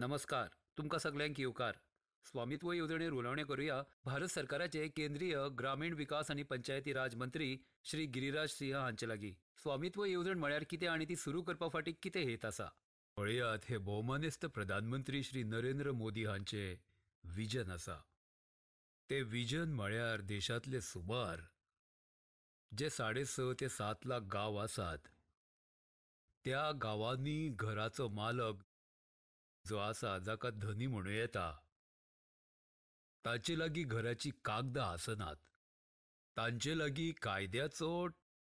नमस्कार तुमका सगळ्यांक येवकार स्वामित्व येवजणे रुलवणे करूया भारत सरकाराचे केंद्रीय ग्रामीण विकास आणि पंचायती राज मंत्री श्री गिरीराज सिंह हांचे लागी स्वामित्व येवजण म्हळ्यार कितें आणि ती सुरू करपा फाटी कितें हेत आसा पळयात हे भोवमानेस्त प्रधानमंत्री श्री नरेंद्र मोदी हांचे विजन आसा ते विजन म्हळ्यार देशातले सुमार जे साडे स ते सात लाख गाव आसात त्या गावांनी घराचो मालक जो आसा जाका धनी म्हणू येता ताचे लागीं घराची कागदां आसनात तांचे लागी कायद्याचो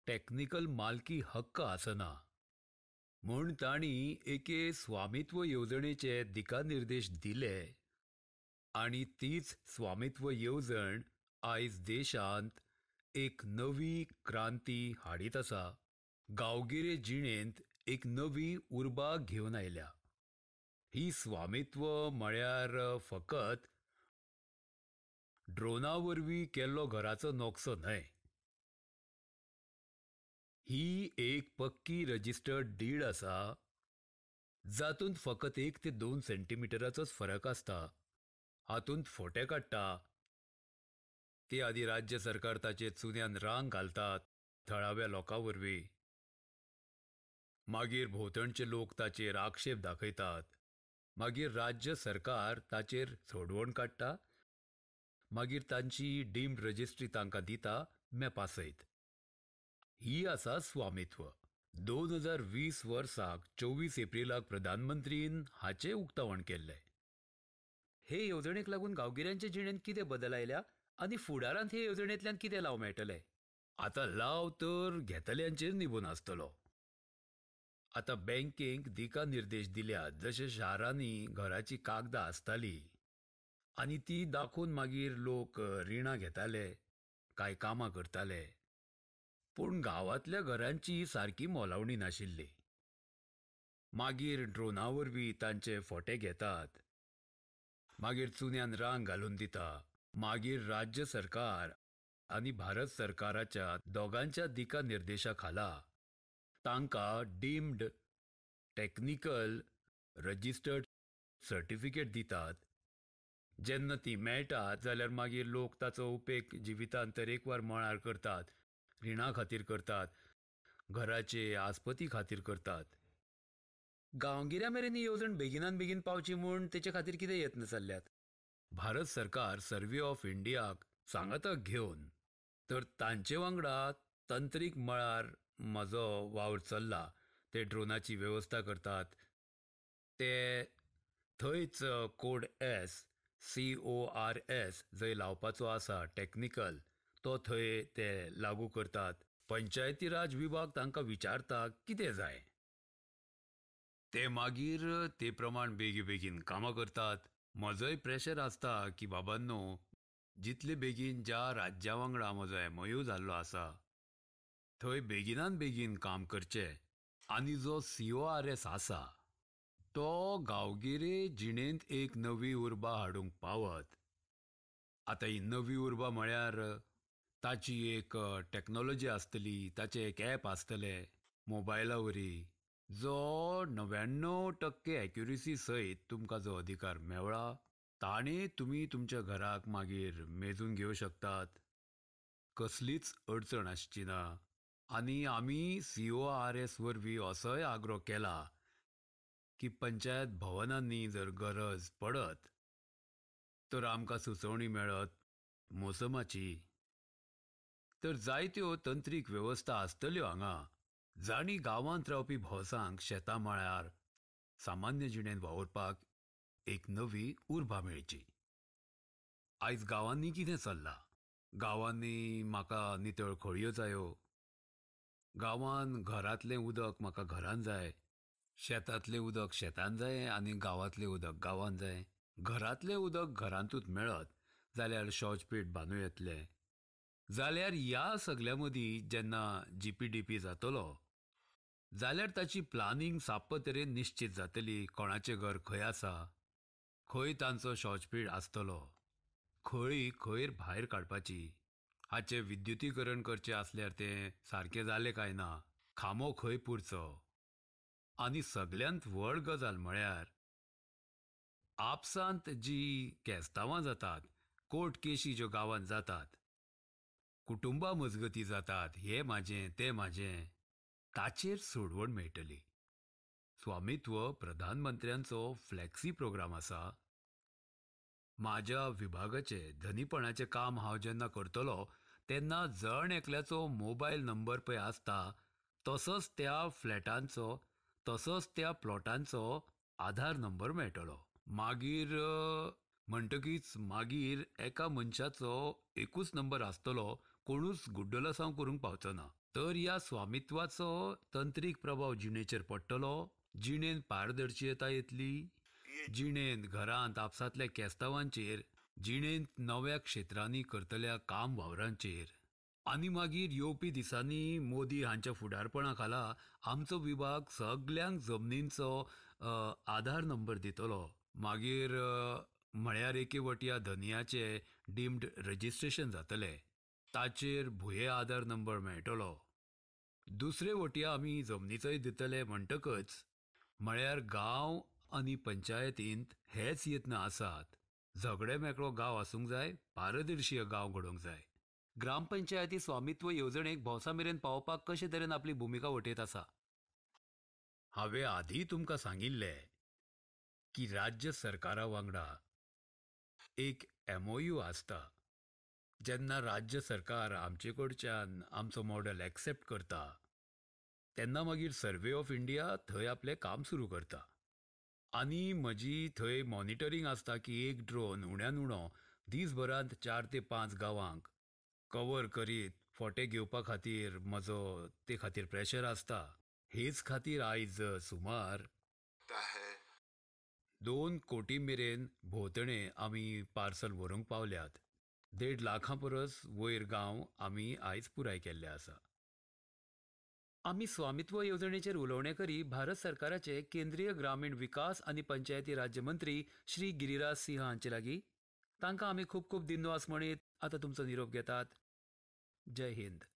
टॅक्निकल मालकी हक्क आसना म्हूण तांणी एके स्वामित्व येवजणेचे दिकानिर्देश दिले आनी तीच स्वामित्व येवजण आयज देशांत एक नवी क्रांती हाडीत आसा गांवगिरे जिणेंत एक नवी उर्बा घेवन आयल्या ही स्वामित्व म्हळ्यार फकत ड्रोना केल्लो घराचो नोक्सो न्हय ही एक पक्की रजिस्टर्ड डीड आसा जातूंत फकत एक ते दोन सेंटीमिटराचोच फरक आसता हातूंत फोटे काडटा ते आदी राज्य सरकार ताचे चुन्यान रांग घालतात थळाव्या वरवीं मागीर भोंवतणचे लोक ताचेर आक्षेप दाखयतात मागीर राज्य सरकार ताचेर सोडवण काडटा मागीर तांची डीम रजिस्ट्री तांकां दिता मेपासयत ही आसा स्वामित्व दोन हजार वीस वर्साक चोवीस एप्रिलाक प्रधानमंत्रीन हाचे उक्तावण केल्ले हे येवजणेक लागून गांवगिऱ्यांचे जिणेंत कितें बदल आयल्या आनी फुडारांत हे येवजणेंतल्यान कितें लाव मेळटलें आतां लाव तर घेतल्यांचेर निबून आसतलो आता बँकेक दिका निर्देश दिल्यात जशे शारांनी घराची कागदां आसताली आनी ती दाखोवन मागीर लोक रिणां घेताले काय कामां करताले पूण गांवांतल्या घरांची सारकी मोलावणी नाशिल्ली मागीर ड्रोना तांचे फोटे घेतात मागीर चुन्यान रांग घालून दिता मागीर राज्य सरकार आनी भारत सरकाराच्या दोगांच्या दिका निर्देशा खाला तांकां डीम्ड टॅक्निकल रजिस्टर्ड सर्टिफिकेट दितात जेन्ना ती मेळटात जाल्यार मागीर लोक ताचो उपेग जिवितांत तरेकवार मळार करतात रिणा खातीर करतात घराचे आस्पती खातीर करतात गांवगिऱ्या मेरेन ही येवजण बेगिनान बेगीन पावची म्हूण तेचे खातीर कितें यत्न चल्ल्यात भारत सरकार सर्वे ऑफ इंडियाक सांगाताक घेवन तर तांचे वांगडा तंत्रीक मळार म्हजो वावर चल्ला ते ड्रोनाची व्यवस्था करतात ते थंयच code S C O R S जंय लावपाचो आसा टॅक्निकल तो थंय ते लागू करतात पंचायती राज विभाग तांकां विचारता कितें जाय ते मागीर ते प्रमाण बेगी बेगीन कामां करतात म्हजोय प्रेशर आसता की बाबांनो जितले बेगीन ज्या राज्या वांगडा म्हजो एमओयू जाल्लो आसा थंय बेगिनान बेगीन काम करचें आनी जो सी ओ आर एस आसा तो गांवगिरे जिणेंत एक नवी उर्बा हाडूंक पावत आतां ही नवी उर्बा म्हळ्यार ताची एक टॅक्नोलॉजी आसतली ताचें एक ॲप आसतलें मोबायला वरी जो णव्याण्णव टक्के एक्युरेसी सयत तुमकां जो अधिकार मेवळा ताणें तुमी तुमच्या घराक मागीर मेजून घेवं शकतात कसलीच अडचण आसची ना आनी आमी सी आर एस वरवीं असोय आग्रो केला की पंचायत भवनांनी जर गरज पडत तर आमकां सुचवणी मेळत मोसमाची तर जायत्यो तंत्रीक वेवस्था आसतल्यो हांगा जाणी गांवांत रावपी भौसांक शेतां मळार सामान्य जिणेंत वावुरपाक एक नवी उर्बा मेळची आयज गांवांनी कितें चल्लां गांवांनी म्हाका नितळ खळयो जायो गावान घरांतलें उदक म्हाका घरान जाय शेतांतलें उदक शेतान जाय आनी गांवांतलें उदक गांवान जाय घरांतलें उदक घरांतूच मेळत जाल्यार शौचपीठ बांदूं येतलें जाल्यार ह्या सगल्या मदीं जेन्ना जी पी डी पी जातलो जाल्यार ताची प्लानिंग साप्प तरेन निश्चित जातली कोणाचें घर खंय आसा खंय तांचो शौचपीड आसतलो खळी खंय भायर काडपाची हाचें विद्युतीकरण करचे आसल्यार तें सारकें जालें काय ना खामो खंय पुरचो आनी सगळ्यांत व्हड गजाल म्हळ्यार आपसांत जी केस्तांवां जातात कोर्ट केशी ज्यो गांवांत जातात कुटुंबा मजगती जातात हे म्हाजें ते म्हाजें ताचेर सोडवण मेळटली स्वामित्व प्रधानमंत्र्यांचो फ्लॅक्सी प्रोग्राम आसा माझ्या विभागाचे धनीपणाचे काम हांव जेन्ना करतलो तेन्ना जण एकल्याचो मोबायल नंबर पळय आसता तसोच त्या फ्लॅटांचो तसोच त्या प्लॉटांचो आधार नंबर मेळटलो मागीर म्हणटकीच मागीर एका मनशाचो एकूच नंबर आसतलो कोणूच गुड्डलसांव करूंक पावचो ना तर ह्या स्वामित्वाचो तंत्रीक प्रभाव जिणेचेर पडटलो जिणेन पारदर्शीयता येतली जिणेंत घरांत आपसातल्या केस्तावांचेर जिणेंत नव्या क्षेत्रांनी करतल्या काम वावरांचेर आनी मागीर येवपी दिसांनी मोदी हांच्या फुडारपणा खाला आमचो विभाग सगल्यांक जमनींचो आधार नंबर दितलो मागीर म्हळ्यार एके वटया धनियाचे डिम्ड रजिस्ट्रेशन जातले ताचेर भुये आधार नंबर मेळटलो दुसरे वटया आमी जमनीचोय दितले म्हणटकच म्हळ्यार गांव आणि पंचायतींत हेच यत्न आसात झगडे मेकळो गाव आसूंक जाय पारदर्शी गाव घडोवंक जाय ग्रामपंचायती स्वामित्व येवजणेक भौसा मेरेन पावपाक कशे तरेन आपली भुमिका वठेत आसा हांवें आधी तुमकां सांगिल्लें की राज्य सरकारा वांगडा एक एमओयू आसता जेन्ना राज्य सरकार आमचे कडच्यान आमचो मॉडल एक्सेप्ट करता तेन्ना मागीर सर्वे ऑफ इंडिया थंय आपलें काम सुरू करता आनी म्हजी थंय मॉनिटरींग आसता की एक ड्रोन उण्यान उणो दीसभरांत चार ते पांच गांवांक कवर करीत फोटे घेवपा खातीर म्हजो ते खातीर प्रेशर आसता हेच खातीर आयज सुमार दोन कोटी मेरेन भोंवतणे आमी पार्सल व्हरूंक पावल्यात देड लाखां परस वयर गांव आमी आयज पुराय केल्ले आसा आम्ही स्वामित्व येवजणेचेर करी भारत सरकाराचे केंद्रीय ग्रामीण विकास आणि पंचायती राज्यमंत्री श्री गिरीराज सिंह हांचे लागी तांकां आमी खूप खूप दिनवास म्हणीत आता तुमचो निरोप घेतात जय हिंद